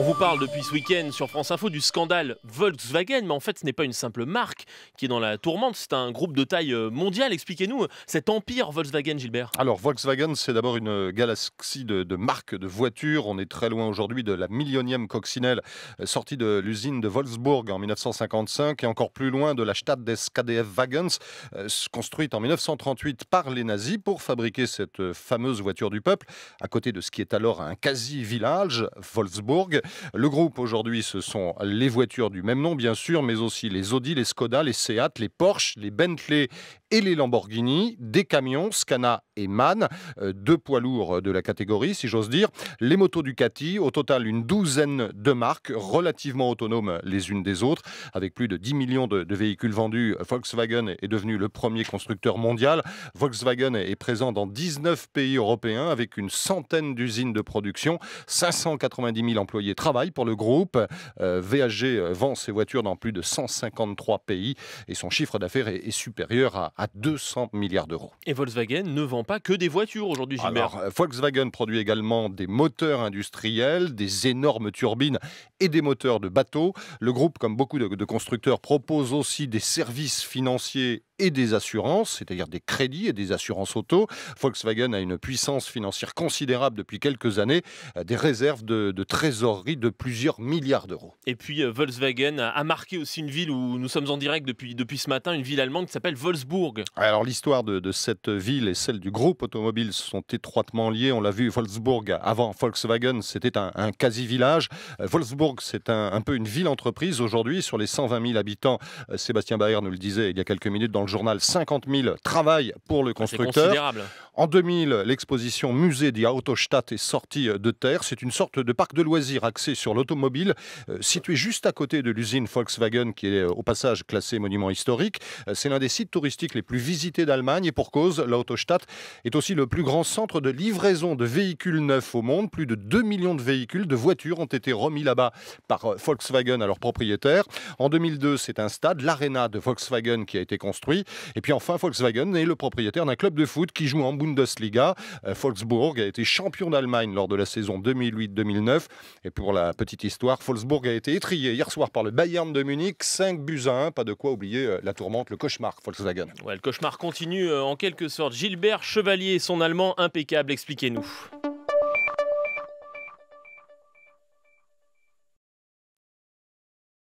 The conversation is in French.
On vous parle depuis ce week-end sur France Info du scandale Volkswagen, mais en fait ce n'est pas une simple marque qui est dans la tourmente, c'est un groupe de taille euh, mondiale. Expliquez-nous euh, cet empire Volkswagen, Gilbert. Alors Volkswagen, c'est d'abord une galaxie de, marques, de voitures. On est très loin aujourd'hui de la millionième coccinelle euh, sortie de l'usine de Wolfsburg en 1955 et encore plus loin de la Stadt des KDF Wagens, construite en 1938 par les nazis pour fabriquer cette fameuse voiture du peuple, à côté de ce qui est alors un quasi-village, Wolfsburg. Le groupe aujourd'hui, ce sont les voitures du même nom, bien sûr, mais aussi les Audi, les Skoda, les Seat, les Porsche, les Bentley et les Lamborghini, des camions, Scana et MAN, euh, deux poids lourds de la catégorie, si j'ose dire, les motos Ducati, au total une douzaine de marques relativement autonomes les unes des autres, avec plus de 10 millions de, véhicules vendus. Volkswagen est devenu le premier constructeur mondial. Volkswagen est présent dans 19 pays européens avec une centaine d'usines de production, 590 000 employés travail pour le groupe. Euh, VAG euh, vend ses voitures dans plus de 153 pays et son chiffre d'affaires est, supérieur à, 200 milliards d'euros. Et Volkswagen ne vend pas que des voitures aujourd'hui, Gilbert euh, Volkswagen produit également des moteurs industriels, des énormes turbines et des moteurs de bateaux. Le groupe, comme beaucoup de constructeurs, propose aussi des services financiers et des assurances, c'est-à-dire des crédits et des assurances auto. Volkswagen a une puissance financière considérable depuis quelques années, euh, des réserves de, trésorerie de plusieurs milliards d'euros. Et puis euh, Volkswagen a marqué aussi une ville où nous sommes en direct depuis, depuis ce matin, une ville allemande qui s'appelle Wolfsburg. Alors l'histoire de, cette ville et celle du groupe automobile sont étroitement liées. On l'a vu, Wolfsburg, avant Volkswagen, c'était un, quasi-village. Euh, Wolfsburg, c'est un, un, peu une ville entreprise. Aujourd'hui, sur les 120 000 habitants, Sébastien Bayer nous le disait il y a quelques minutes dans le journal, 50 000 travail pour le constructeur. En 2000, l'exposition Musée des Autostadt est sortie euh, de terre. C'est une sorte de parc de loisirs axé sur l'automobile, euh, situé juste à côté de l'usine Volkswagen, qui est euh, au passage classée monument historique. C'est l'un des sites touristiques les plus visités d'Allemagne et pour cause, l'Autostadt est aussi le plus grand centre de livraison de véhicules neufs au monde. Plus de 2 millions de véhicules, de voitures ont été remis là-bas par Volkswagen à leurs propriétaires. En 2002, c'est un stade, l'Arena de Volkswagen, qui a été construit. Et puis enfin, Volkswagen est le propriétaire d'un club de foot qui joue en Bundesliga. Euh, Wolfsburg a été champion d'Allemagne lors de la saison 2008-2009. Et pour la petite histoire, Wolfsburg a été étrié hier soir par le Bayern de Munich, 5 buts à 1. Pas de quoi oublier euh, la tourmente, le cauchemar Volkswagen. le cauchemar continue euh, en quelque sorte. Gilbert Chevalier, son allemand impeccable, expliquez-nous.